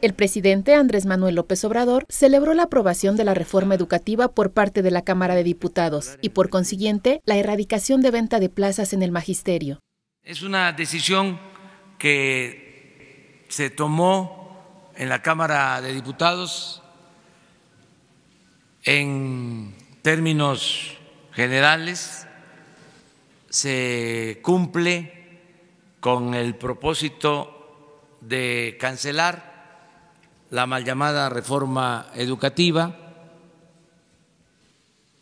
El presidente Andrés Manuel López Obrador celebró la aprobación de la reforma educativa por parte de la Cámara de Diputados y, por consiguiente, la erradicación de venta de plazas en el magisterio. Es una decisión que se tomó en la Cámara de Diputados en términos generales, se cumple con el propósito de cancelar la mal llamada reforma educativa.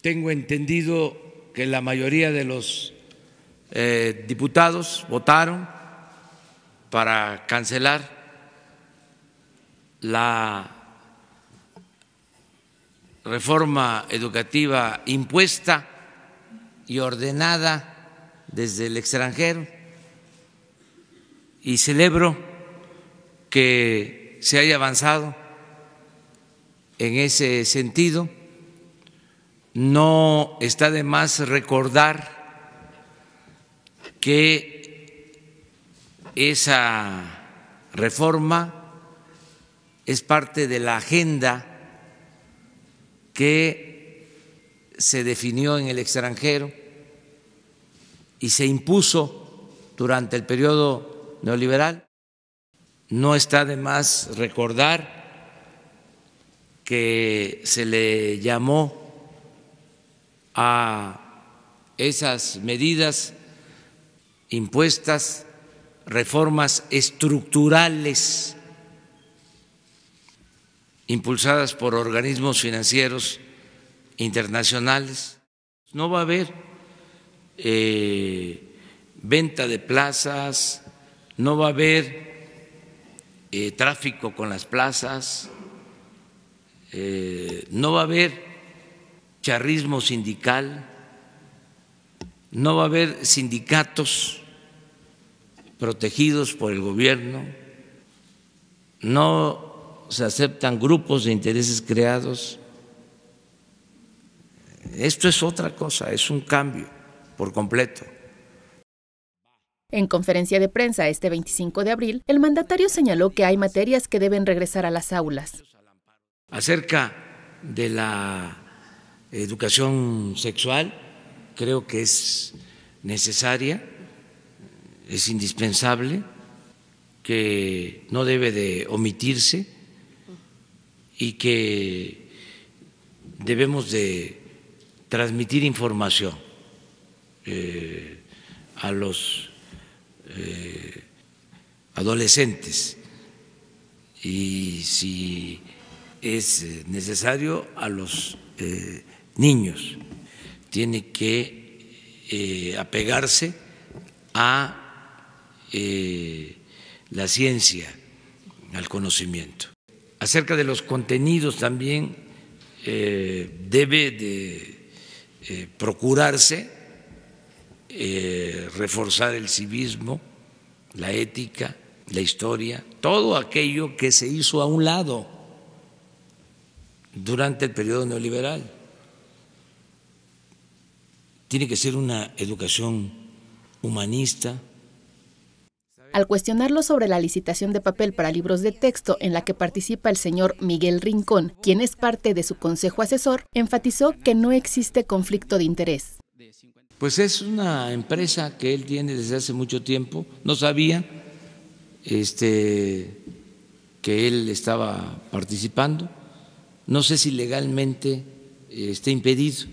Tengo entendido que la mayoría de los eh, diputados votaron para cancelar la reforma educativa impuesta y ordenada desde el extranjero y celebro que se haya avanzado en ese sentido. No está de más recordar que esa reforma es parte de la agenda que se definió en el extranjero y se impuso durante el periodo neoliberal. No está de más recordar que se le llamó a esas medidas impuestas reformas estructurales impulsadas por organismos financieros internacionales. No va a haber eh, venta de plazas, no va a haber eh, tráfico con las plazas, eh, no va a haber charrismo sindical, no va a haber sindicatos protegidos por el gobierno, no se aceptan grupos de intereses creados. Esto es otra cosa, es un cambio por completo. En conferencia de prensa este 25 de abril, el mandatario señaló que hay materias que deben regresar a las aulas. Acerca de la educación sexual, creo que es necesaria, es indispensable, que no debe de omitirse y que debemos de transmitir información eh, a los eh, adolescentes y si es eh, necesario a los eh, niños. Tiene que apegarse a la ciencia, al conocimiento. Acerca de los contenidos también debe de procurarse eh, reforzar el civismo, la ética, la historia, todo aquello que se hizo a un lado durante el periodo neoliberal. Tiene que ser una educación humanista, al cuestionarlo sobre la licitación de papel para libros de texto en la que participa el señor Miguel Rincón, quien es parte de su consejo asesor, enfatizó que no existe conflicto de interés. Pues es una empresa que él tiene desde hace mucho tiempo, no sabía este, que él estaba participando, no sé si legalmente eh, está impedido,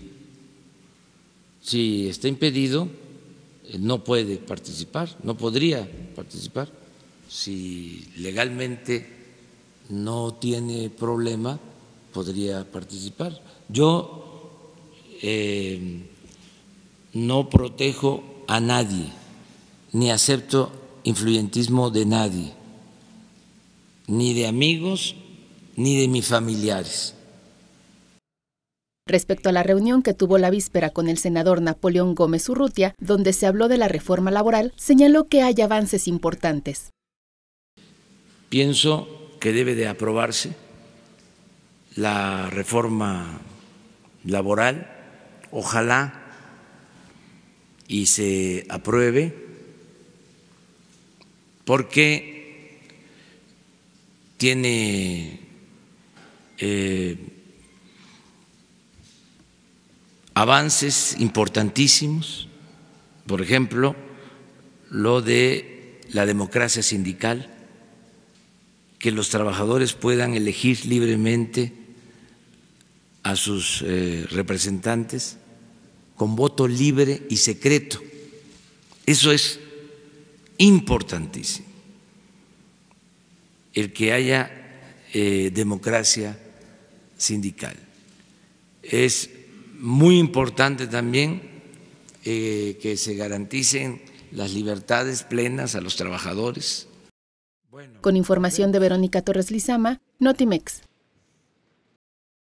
si está impedido eh, no puede participar, no podría participar, si legalmente no tiene problema podría participar. Yo eh, no protejo a nadie, ni acepto influyentismo de nadie, ni de amigos, ni de mis familiares. Respecto a la reunión que tuvo la víspera con el senador Napoleón Gómez Urrutia, donde se habló de la reforma laboral, señaló que hay avances importantes. Pienso que debe de aprobarse la reforma laboral. Ojalá y se apruebe, porque tiene eh, avances importantísimos, por ejemplo, lo de la democracia sindical, que los trabajadores puedan elegir libremente a sus eh, representantes con voto libre y secreto. Eso es importantísimo, el que haya eh, democracia sindical. Es muy importante también eh, que se garanticen las libertades plenas a los trabajadores. Con información de Verónica Torres Lizama, Notimex.